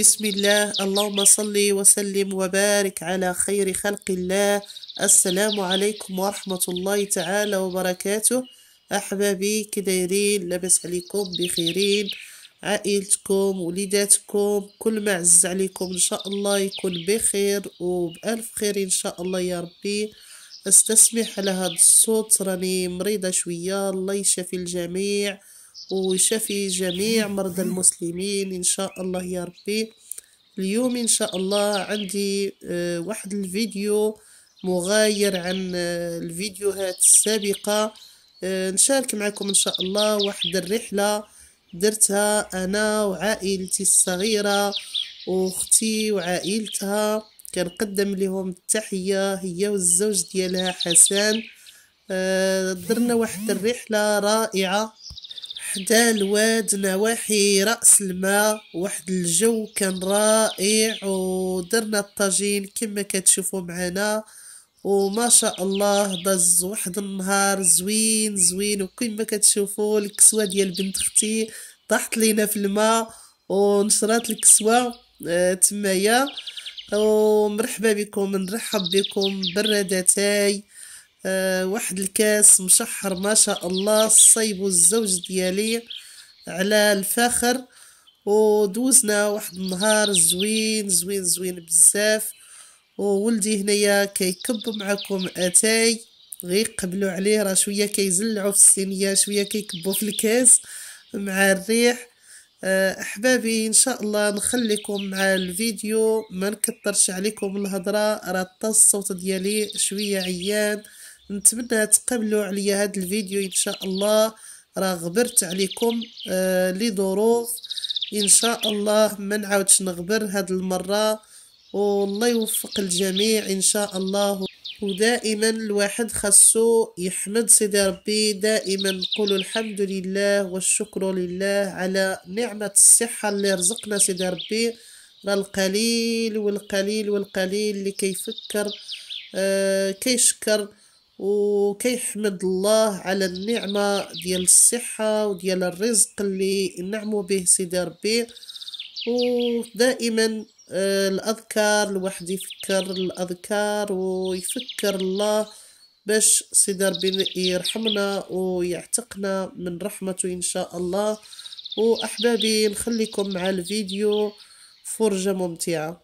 بسم الله اللهم صل وسلم وبارك على خير خلق الله السلام عليكم ورحمة الله تعالى وبركاته أحبابي كدايرين لاباس عليكم بخيرين عائلتكم وليداتكم كل ما عز عليكم إن شاء الله يكون بخير وبألف خير إن شاء الله يا ربي استسمح على الصوت راني مريضة شوية الله يشفي الجميع ويشفي جميع مرضى المسلمين إن شاء الله يا ربي اليوم إن شاء الله عندي آه، واحد الفيديو مغاير عن آه، الفيديوهات السابقة آه، نشارك معكم إن شاء الله واحد الرحلة درتها أنا وعائلتي الصغيرة وأختي وعائلتها كنقدم لهم التحية هي والزوج ديالها حسان درنا واحد الرحلة رائعة حدا الواد نواحي رأس الماء واحد الجو كان رائع ودرنا الطاجين كما كتشوفوا معنا وما شاء الله دز واحد النهار زوين زوين وكما كتشوفوا الكسوه ديال بنت اختي طاحت لينا في الماء ونشرات الكسوه آه تمايا ومرحبا بكم نرحب بكم برادتاي آه، واحد الكاس مشحر ما شاء الله صيبوا الزوج ديالي على الفخر ودوزنا واحد النهار زوين زوين زوين بزاف وولدي هنايا كيكب معكم اتاي غير قبلوا عليه راه شويه كيزلعوا في الصينيه شويه كيكبوا في الكاس مع الريح آه، احبابي ان شاء الله نخليكم مع الفيديو ما نكثرش عليكم الهضره راه الصوت ديالي شويه عيان نتمنى تقبلوا عليا هذا الفيديو ان شاء الله راه غبرت عليكم آه لظروف ان شاء الله ما نعاودش نغبر هاد المره والله يوفق الجميع ان شاء الله ودائما الواحد خاصو يحمد سيدي ربي دائما نقول الحمد لله والشكر لله على نعمه الصحه اللي رزقنا سيدي ربي راه القليل والقليل والقليل اللي كيفكر آه كيشكر وكيحمد الله على النعمة ديال الصحة وديال الرزق اللي نعمو به سيدي ربي ودائما آه، الأذكار الواحد يفكر الأذكار ويفكر الله باش سيدي ربي يرحمنا ويعتقنا من رحمته إن شاء الله وأحبابي نخليكم مع الفيديو فرجة ممتعة